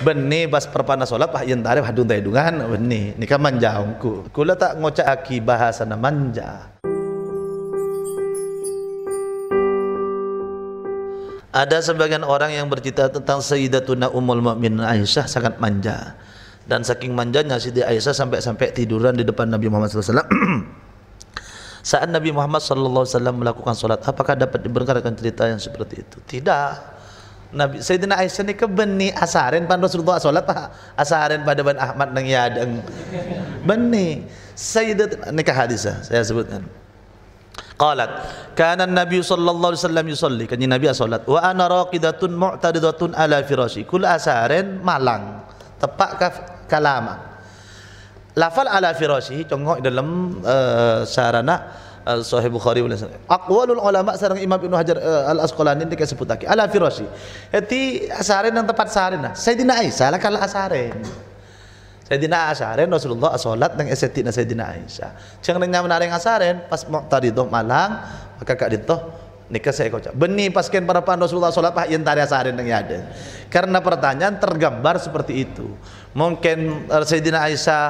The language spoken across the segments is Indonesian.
Beni bas perpana solat pah yen tarif hadun taidungan beni nika manjaungku. Kula tak ngocak aki bahasa bahasana manja. Ada sebagian orang yang bercerita tentang Sayyidatuna Ummul Mukminin Aisyah sangat manja. Dan saking manjanya Siti Aisyah sampai-sampai tiduran di depan Nabi Muhammad SAW. Saat Nabi Muhammad SAW melakukan solat, apakah dapat dibenarkan cerita yang seperti itu? Tidak. Nabi Sayyidina Aisyah ni kebeni benih asaren pan Rasulullah solat pak asaren pada ban Ahmad nang yadeng beni Sayyidina ni ke hadis eh? saya sebutkan qalat kana nabi sallallahu alaihi wasallam yusalli kan nabi asolat ah wa ana raqidatun mu'tadidatun ala firasi kul asaren malang tepak ka kalama lafal ala firasi congok dalam uh, sarana uh, Sahih Bukhari boleh Aqwalul ulama sareng Imam Ibnu Hajar uh, eh, Al Asqalani dike sebutake ala firasi. Eti asaren yang tepat sarena. Sayyidina Aisyah lah kala asaren. Sayyidina Asaren Rasulullah salat nang esetina Sayyidina Aisyah. Ceng nang nyamnareng asaren pas muqtaridoh malang maka kak ditoh nikah saya kocak. Benih pas pasken para pan Rasulullah salat pak yang tarik asaren yang ada. Karena pertanyaan tergambar seperti itu. Mungkin uh, Sayyidina Aisyah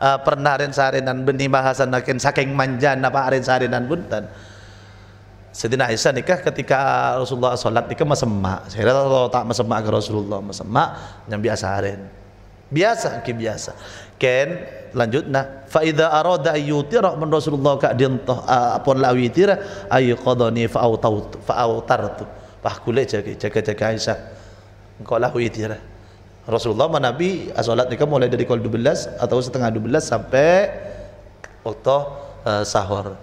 uh, pernah aren sarenan benih bahasan nakin saking manjana apa aren sarenan buntan setina isa nikah ketika Rasulullah sholat nikah masema saya kalau tak masema ke Rasulullah masema yang biasa aren biasa ke biasa ken lanjut nah fa idza arada ayyutira min Rasulullah ka dintah apun lawi tira ayu qadani fa autau fa autartu pah kule jaga jaga isa engkau lawi tira Rasulullah sama Nabi ah, salat nikah mulai dari kol 12 atau setengah 12 sampai waktu uh, eh, sahur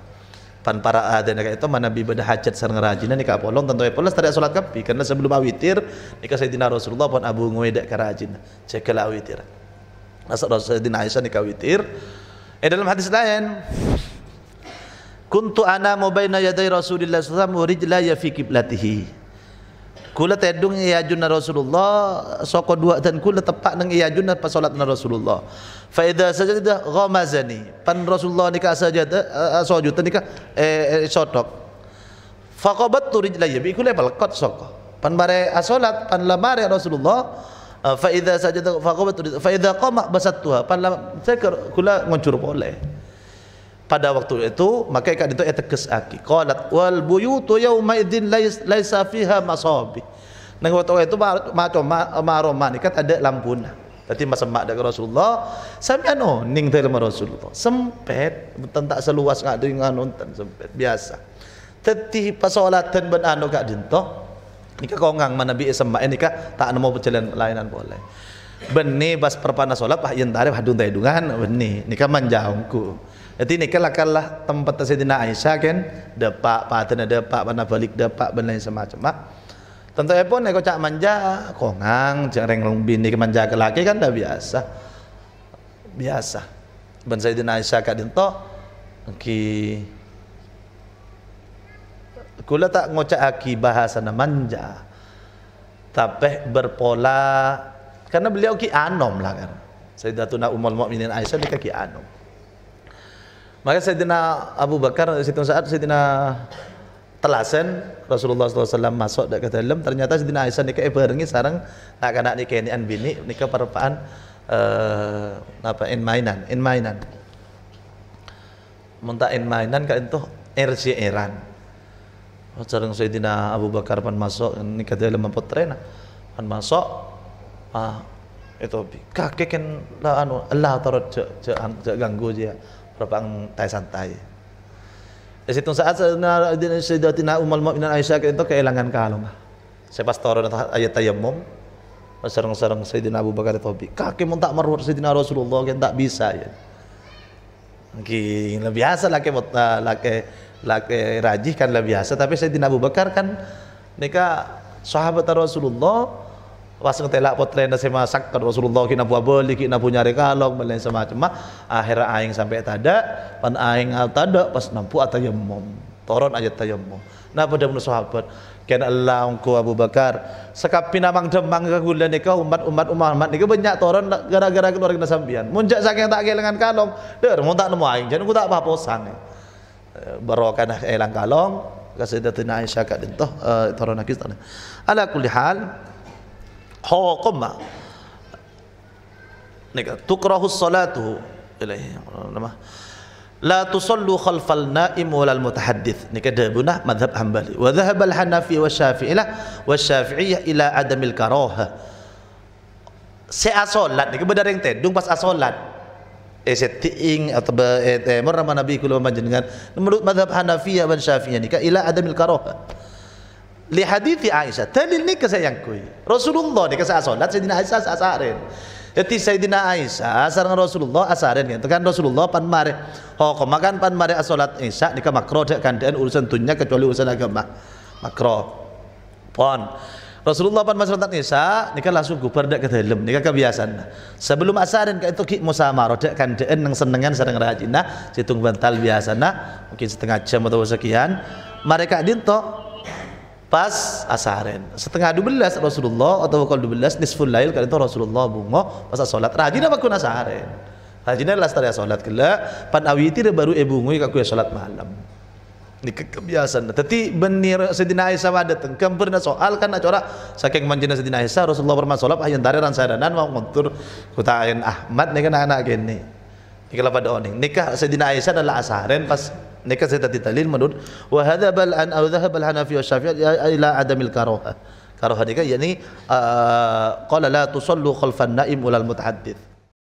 pan para ada nikah itu mana Nabi beda hajat sareng rajina nikah polong tentu ya polos tadi salat kapi karena sebelum awitir nikah Sayyidina Rasulullah pun Abu Nguwaidah karajin cekel awitir Asal Rasulullah Aisyah nikah witir eh dalam hadis lain kuntu ana mubayna yadai Rasulillah sallallahu alaihi wasallam wa rijlaya fi kula tedung iya junna Rasulullah soko dua dan kula tepak nang iya junna pas salat Rasulullah fa saja tidak ghamazani pan Rasulullah nika sajada sujud nika eh sotok fa qabattu rijlaya bi kula kot soko pan bare asolat pan lamare Rasulullah fa idza sajada eh, eh, eh, fa qabattu ya, ah, fa idza basat basattuha pan la seker kula ngucur boleh pada waktu itu maka ikat itu etekes aki qalat wal buyutu yauma idzin laisa fiha masabi. Nang kata itu tu macam ma ni kata ada lampu nah. Tapi masa mak dak Rasulullah, sami ano ning terima Rasulullah. Sempet bukan tak seluas ngak tu ngan nonton sempet biasa. Tetapi pasolatan ben anu gak dinto. Ni kau kongang mana bi sema ini ka tak mau pecelan lainan boleh. Benni pas perpana solat pak yang tarif hadun tayudungan benni ni kan menjauhku. Jadi ni kalah kalah tempat tersedia Aisyah kan depak patin ada pak mana balik depak benda yang semacam tentu Tentukipun nek cak manja kongang jareng bini manja ke laki kan dah biasa. Biasa. Ben Sayyidina Aisyah kak dinto ki kula tak ngocak aki bahasa manja. Tapi berpola karena beliau ki anom lah kan. Saya Sayyidatuna Ummul Mukminin Aisyah di kaki anom. Maka saya dina Abu Bakar situ saat saya dina telasen Rasulullah SAW masuk dak ke dalam ternyata Siti Aisyah nikah barengi sarang nak kanak nikah ini bini nikah perempuan uh, eh, apa in mainan in mainan minta in mainan kan itu RC Iran sarang Sayyidina Abu Bakar pan masuk nikah dalam mampu trena pan masuk ah itu kakek kan lah anu Allah tarot ganggu dia perempuan tai santai Sitong saat Sayyidatina Ummul Mukminin Aisyah itu kehilangan kahalongah. Sepas toron ayat tayammum sareng-sareng Sayyidina Abu Bakar Taufik. Kaki mun tak marwar Sayyidina Rasulullah kan tak bisa ya. Mungkin lebih biasa lah ke laki ke rajih kan lebih biasa tapi saya Abu Bakar kan mereka sahabat Rasulullah wasung telak potren na sema sakkar Rasulullah kina buah beli kina punya rekalong belen semacam mah akhir aing sampai tada pan aing al tada pas nampu mom, toron aja tayamum nah pada menurut sahabat kena Allah ku Abu Bakar sekap pinamang demang ke gula nikah umat umat umat umat nikah banyak toron gara-gara keluar kena sambian muncak saking tak kehilangan kalong der mau tak nemu aing jadi ku tak apa-apa sang eh, barokah eh, nak kalong kasih datin Aisyah kat dintoh eh, toron nakis tak ala kulihal hal hawaqamma nika tukrahu salatu ilaihi nama la tusallu khalfal na'im walal mu'tahdid. nika de bunah madhab hanbali Wadhab al hanafi wa syafi'i la wa syafi'iyah ila adamil al karaha se asolat nika benda yang tedung pas asolat eh se atau ber. eh, eh mana nabi kula panjenengan menurut madhab hanafi wa syafi'i nika ila adamil al li hadithi Aisyah dalil ini kesayang kui Rasulullah ini kesayang salat Sayyidina Aisyah asaren jadi Sayyidina Aisyah sareng Rasulullah asarin gitu kan Rasulullah pan mare hukum oh, makan pan mare asolat Isya nika makro dek kandean urusan dunia kecuali urusan agama makro pon Rasulullah pan masalat Isya nika langsung gubar dek ke dalam nika kebiasaan sebelum asarin ka itu ki musamarah dek kandean yang senengan sarang rajinah situng bantal biasana mungkin setengah jam atau sekian mereka dinto pas asaren setengah dua belas Rasulullah atau kalau belas nisful lail kalau itu Rasulullah bungo pas asolat rajin apa kuna asaren rajin adalah setelah asolat kela pan awiti baru ibu ngui kaku ya salat malam ini kebiasaan tetapi benar Sedina Aisyah ada tengkem pernah soal kan acara saking manjina Sedina Aisyah Rasulullah bermasalah ayen ah, tare ran sadanan mau ngontur kutaen Ahmad nih kan anak gini ini kalau pada nikah Sedina Aisyah adalah asaren pas نيكا سي دليل منون وهذا بل ان او ذهب الحنفي والشافعي الى عدم الكراهه كراهه نيكا يعني آه، قال لا تصلوا خلف النائم ولا المتحدث